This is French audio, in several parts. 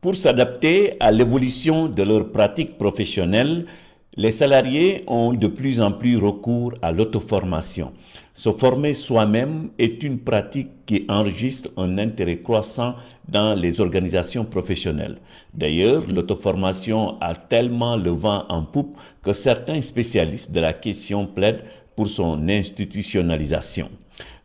Pour s'adapter à l'évolution de leurs pratiques professionnelles, les salariés ont de plus en plus recours à l'auto-formation. Se former soi-même est une pratique qui enregistre un intérêt croissant dans les organisations professionnelles. D'ailleurs, l'auto-formation a tellement le vent en poupe que certains spécialistes de la question plaident pour son institutionnalisation.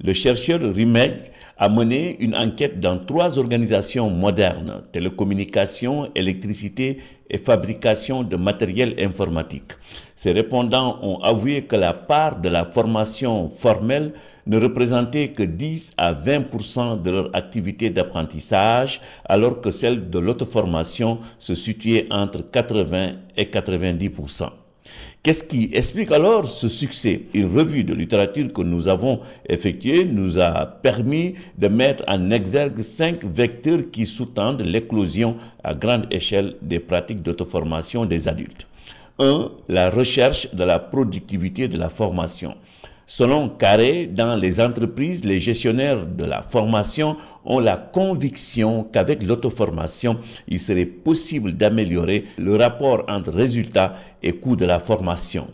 Le chercheur Rimek a mené une enquête dans trois organisations modernes, télécommunications, électricité et fabrication de matériel informatique. Ses répondants ont avoué que la part de la formation formelle ne représentait que 10 à 20 de leur activité d'apprentissage, alors que celle de l'auto-formation se situait entre 80 et 90 Qu'est-ce qui explique alors ce succès Une revue de littérature que nous avons effectuée nous a permis de mettre en exergue cinq vecteurs qui sous-tendent l'éclosion à grande échelle des pratiques d'autoformation des adultes. 1. La recherche de la productivité de la formation. Selon Carré, dans les entreprises, les gestionnaires de la formation ont la conviction qu'avec l'auto-formation, il serait possible d'améliorer le rapport entre résultats et coûts de la formation.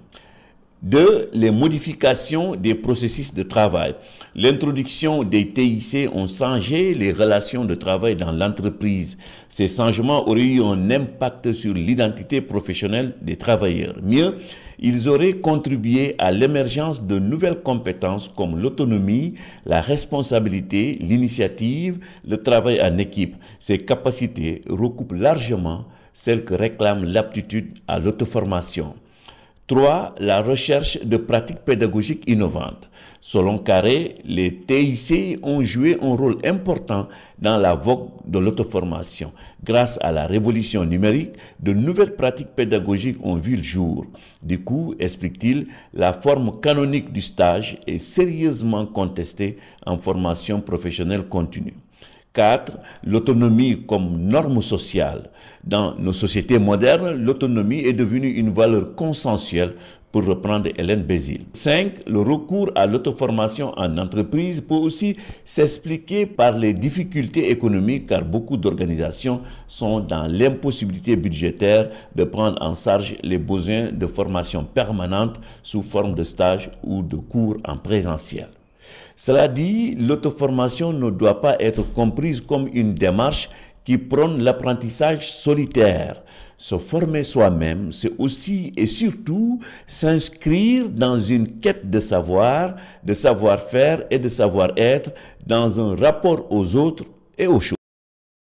Deux, les modifications des processus de travail. L'introduction des TIC ont changé les relations de travail dans l'entreprise. Ces changements auraient eu un impact sur l'identité professionnelle des travailleurs. Mieux, ils auraient contribué à l'émergence de nouvelles compétences comme l'autonomie, la responsabilité, l'initiative, le travail en équipe. Ces capacités recoupent largement celles que réclame l'aptitude à l'autoformation. 3. La recherche de pratiques pédagogiques innovantes. Selon Carré, les TIC ont joué un rôle important dans la vogue de l'autoformation. Grâce à la révolution numérique, de nouvelles pratiques pédagogiques ont vu le jour. Du coup, explique-t-il, la forme canonique du stage est sérieusement contestée en formation professionnelle continue. 4. L'autonomie comme norme sociale. Dans nos sociétés modernes, l'autonomie est devenue une valeur consensuelle pour reprendre Hélène Bézil. 5. Le recours à l'autoformation en entreprise peut aussi s'expliquer par les difficultés économiques car beaucoup d'organisations sont dans l'impossibilité budgétaire de prendre en charge les besoins de formation permanente sous forme de stage ou de cours en présentiel. Cela dit, l'auto-formation ne doit pas être comprise comme une démarche qui prône l'apprentissage solitaire. Se former soi-même, c'est aussi et surtout s'inscrire dans une quête de savoir, de savoir-faire et de savoir-être dans un rapport aux autres et aux choses.